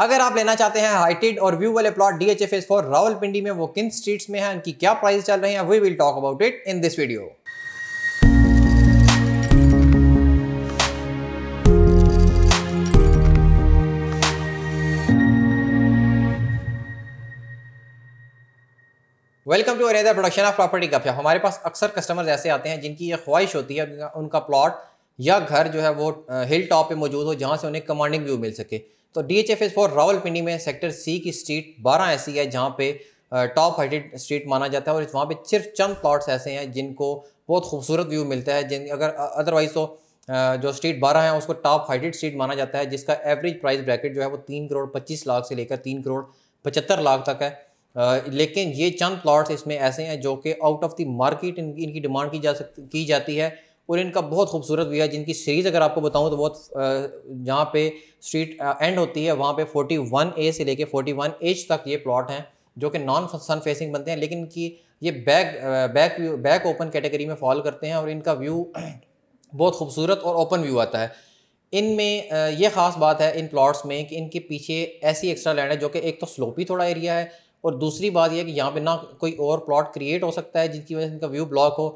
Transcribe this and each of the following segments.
अगर आप लेना चाहते हैं हाइटेड और व्यू वाले plot D H F S four Rawalpindi में वो किन स्ट्रीट्स में है उनकी क्या प्राइस चल रही है we will talk about it in this video welcome to अरेदा प्रोडक्शन ऑफ प्रॉपर्टी का हमारे पास अक्सर कस्टमर्स ऐसे आते हैं जिनकी ये ख्वाहिश होती है उनका प्लॉट या घर जो है वो हिल टॉप पे मौजूद हो जहाँ से उन्हें कमांडिंग व्यू मिल सके तो D H F S four Rawalpindi में सेक्टर सी की स्ट्रीट बारह ऐसी है जहाँ पे टॉप हाइटेड स्ट्रीट माना जाता है और वहाँ पे सिर्फ चंद प्लॉट्स ऐसे हैं जिनको बहुत खूबसूरत व्यू मिलता है जिन अगर अदरवाइज तो जो स्ट्रीट बारह है उसको टॉप हाइटेड स्ट्रीट माना जाता है जिसका एवरेज प्राइस ब्रैकेट जो है वो तीन करोड़ पच्चीस लाख से लेकर तीन करोड़ पचहत्तर लाख तक है लेकिन ये चंद प्लॉट्स इसमें ऐसे हैं जो कि आउट ऑफ द मार्केट इनकी इनकी डिमांड की जा सक की जाती है और इनका बहुत खूबसूरत व्यू है जिनकी सीरीज़ अगर आपको बताऊँ तो बहुत जहाँ पे स्ट्रीट एंड होती है वहाँ पे 41 ए से लेके 41 एच तक ये प्लॉट हैं जो कि नॉन सन फेसिंग बनते हैं लेकिन इनकी ये back back view back open category में फॉल करते हैं और इनका व्यू बहुत खूबसूरत और ओपन व्यू आता है इन में ये ख़ास बात है इन प्लॉट्स में कि इनके पीछे ऐसी एक्स्ट्रा लैंड है जो कि एक तो स्लोपी थोड़ा एरिया है और दूसरी बात यह कि यहाँ पे ना कोई और प्लॉट क्रिएट हो सकता है जिनकी वजह से इनका व्यू ब्लॉक हो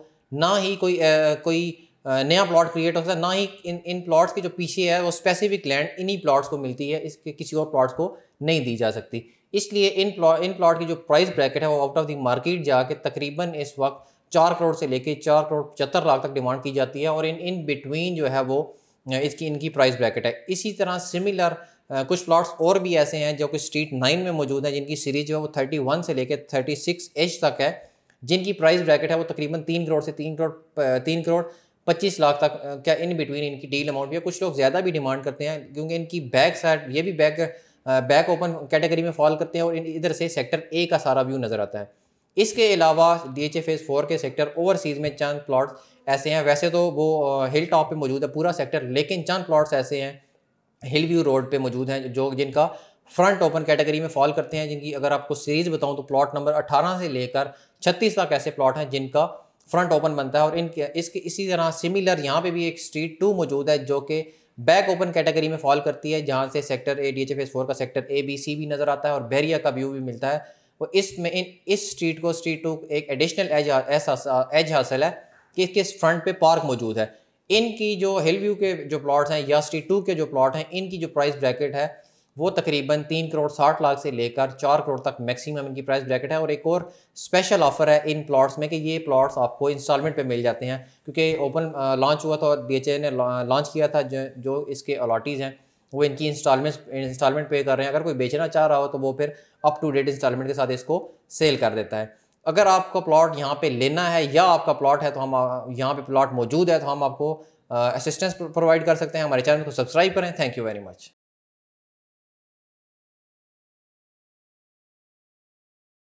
ना ही कोई आ, कोई नया प्लॉट क्रिएट होता है ना ही इन इन प्लॉट्स के जो पीछे है वो स्पेसिफिक लैंड इन्हीं प्लॉट्स को मिलती है इसके किसी और प्लॉट्स को नहीं दी जा सकती इसलिए इन प्लॉट इन प्लॉट की जो प्राइस ब्रैकेट है वो आउट ऑफ द मार्केट जाके तकरीबन इस वक्त चार करोड़ से लेके चार करोड़ पचहत्तर लाख तक डिमांड की जाती है और इन इन बिटवीन जो है वो इसकी इनकी प्राइस ब्रैकेट है इसी तरह सिमिलर कुछ प्लॉट्स और भी ऐसे हैं जो कि स्ट्रीट नाइन में मौजूद हैं जिनकी सीरीज जो है वो थर्टी वन से लेकर थर्टी सिक्स एच तक है जिनकी प्राइस ब्रैकेट है वो तकरीबन तीन करोड़ से तीन करोड़ तीन करोड़ पच्चीस लाख तक क्या इन बिटवीन इनकी डील अमाउंट या कुछ लोग ज़्यादा भी डिमांड करते हैं क्योंकि इनकी बैक साइड ये भी बैक बैक ओपन कैटेगरी में फॉल करते हैं और इधर से सेक्टर ए का सारा व्यू नज़र आता है इसके अलावा डी एच फेज़ फोर के सेक्टर ओवरसीज़ में चंद प्लाट्स ऐसे हैं वैसे तो वो हिल टॉप पे मौजूद है पूरा सेक्टर लेकिन चंद प्लाट्स ऐसे हैं हिल व्यू रोड पे मौजूद हैं जो जिनका फ्रंट ओपन कैटेगरी में फॉल करते हैं जिनकी अगर आपको सीरीज़ बताऊं तो प्लॉट नंबर 18 से लेकर 36 तक ऐसे प्लॉट हैं जिनका फ्रंट ओपन बनता है और इनके इसके इसी तरह सिमिलर यहाँ पे भी एक स्ट्रीट टू मौजूद है जो कि बैक ओपन कैटेगरी में फॉल करती है जहाँ से sector A D H F S four का सेक्टर ए बी सी भी नज़र आता है और बैरिया का व्यू भी मिलता है और इसमें इन इस स्ट्रीट को स्ट्रीट टू एक एडिशनल एज ऐसा एज हासिल है कि इसके फ्रंट पे पार्क मौजूद है इनकी जो हिल व्यू के जो प्लॉट्स हैं या स्ट्रीट टू के जो प्लॉट हैं इनकी जो प्राइस ब्रैकेट है वो तकरीबन तीन करोड़ साठ लाख से लेकर चार करोड़ तक मैक्सिमम इनकी प्राइस ब्रैकेट है और एक और स्पेशल ऑफर है इन प्लॉट्स में कि ये प्लॉट्स आपको इंस्टॉलमेंट पे मिल जाते हैं क्योंकि ओपन लॉन्च हुआ था और डी ने लॉन्च किया था जो जो इसके अलॉटीज़ हैं वो इनकी इंस्टॉलमेंट इंस्टॉलमेंट पे कर रहे हैं अगर कोई बेचना चाह रहा हो तो वो फिर अप टू डेट इंस्टॉलमेंट के साथ इसको सेल कर देता है अगर आपका प्लॉट यहाँ पे लेना है या आपका प्लॉट है तो हम यहाँ पे प्लॉट मौजूद है तो हम आपको असिस्टेंस प्रोवाइड कर सकते हैं हमारे चैनल को सब्सक्राइब करें थैंक यू वेरी मच